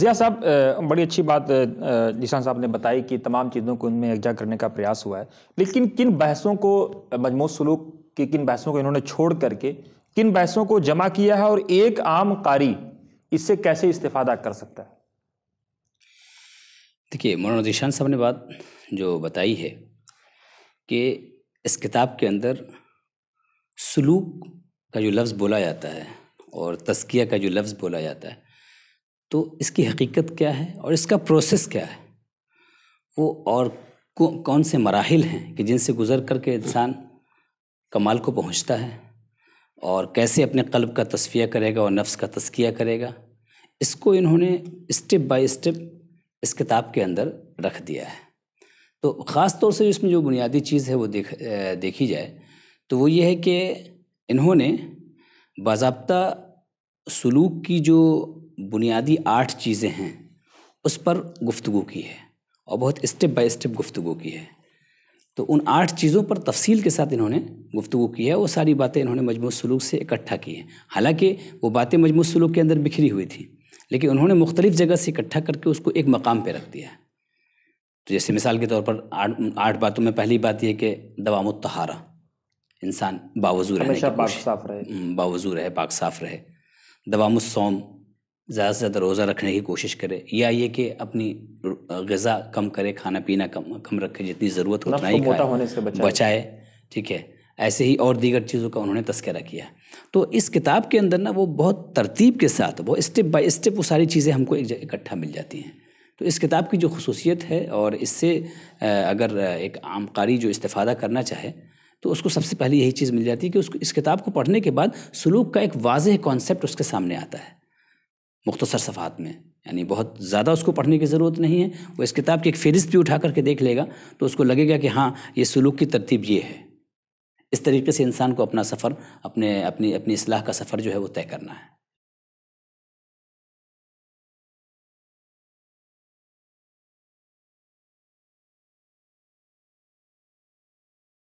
ज़िया साहब बड़ी अच्छी बात निशान साहब ने बताई कि तमाम चीज़ों को उनमें यकजा करने का प्रयास हुआ है लेकिन किन बहसों को मजमू सलूक की किन बहसों को इन्होंने छोड़ करके किन बहसों को जमा किया है और एक आम कारी इससे कैसे इस्तेफादा कर सकता है देखिए मौलाना निशान साहब ने बात जो बताई है कि इस किताब के अंदर सलूक का जो लफ्ज़ बोला जाता है और तस्किया का जो लफ्ज़ बोला जाता है तो इसकी हकीकत क्या है और इसका प्रोसेस क्या है वो और कौन से मराहल हैं कि जिनसे गुज़र करके इंसान कमाल को पहुंचता है और कैसे अपने कल्ब का तस्फिया करेगा और नफ्स का तस्किया करेगा इसको इन्होंने स्टेप बाय स्टेप इस किताब के अंदर रख दिया है तो ख़ास तौर से इसमें जो बुनियादी चीज़ है वो देख देखी जाए तो वो ये है कि इन्होंने बाबा सलूक की जो बुनियादी आठ चीज़ें हैं उस पर गुफ्तु की है और बहुत स्टेप बाय स्टेप गुफ्तु की है तो उन आठ चीज़ों पर तफसील के साथ इन्होंने गुफ्तु की है वो सारी बातें इन्होंने मजमू सलूक से इकट्ठा की है हालांकि वो बातें मजमू सलूक के अंदर बिखरी हुई थी लेकिन उन्होंने मुख्तलिफ़ जगह से इकट्ठा करके उसको एक मकाम पर रख दिया तो जैसे मिसाल के तौर पर आठ आठ बातों में पहली बात यह कि दवा तहारा इंसान बावजू रहे रहे हम्म, बावजू रहे पाक साफ रहे दवा सोम ज़्यादा से ज़्यादा रोज़ा रखने की कोशिश करे या ये कि अपनी गज़ा कम करे खाना पीना कम कम रखे जितनी ज़रूरत मतलब उतना ही होने से बचाए।, बचाए ठीक है ऐसे ही और दीगर चीज़ों का उन्होंने तस्करा किया तो इस किताब के अंदर ना वो बहुत तरतीब के साथ वो स्टेप बाय स्टेप वो सारी चीज़ें हमको इकट्ठा मिल जाती हैं तो इस किताब की जो खसूसियत है और इससे अगर एक आम कारी जो इस्ता करना चाहे तो उसको सबसे पहले यही चीज़ मिल जाती है कि उसको इस किताब को पढ़ने के बाद सलूक का एक वाज कॉन्सेप्ट उसके सामने आता है मुख्तसर सफ़ात में यानी बहुत ज़्यादा उसको पढ़ने की ज़रूरत नहीं है वो इस किताब की एक फहरिस्त भी उठा करके देख लेगा तो उसको लगेगा कि हाँ ये सलूक की तरतीब ये है इस तरीके से इंसान को अपना सफ़र अपने अपनी अपनी असलाह का सफ़र जो है वो तय करना है